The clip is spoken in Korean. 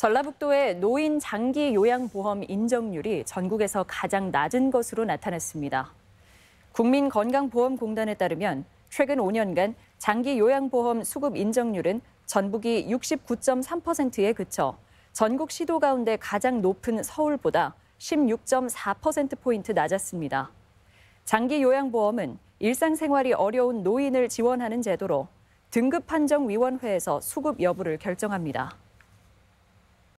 전라북도의 노인 장기 요양보험 인정률이 전국에서 가장 낮은 것으로 나타났습니다. 국민건강보험공단에 따르면 최근 5년간 장기 요양보험 수급 인정률은 전북이 69.3%에 그쳐 전국 시도 가운데 가장 높은 서울보다 16.4%포인트 낮았습니다. 장기 요양보험은 일상생활이 어려운 노인을 지원하는 제도로 등급판정위원회에서 수급 여부를 결정합니다.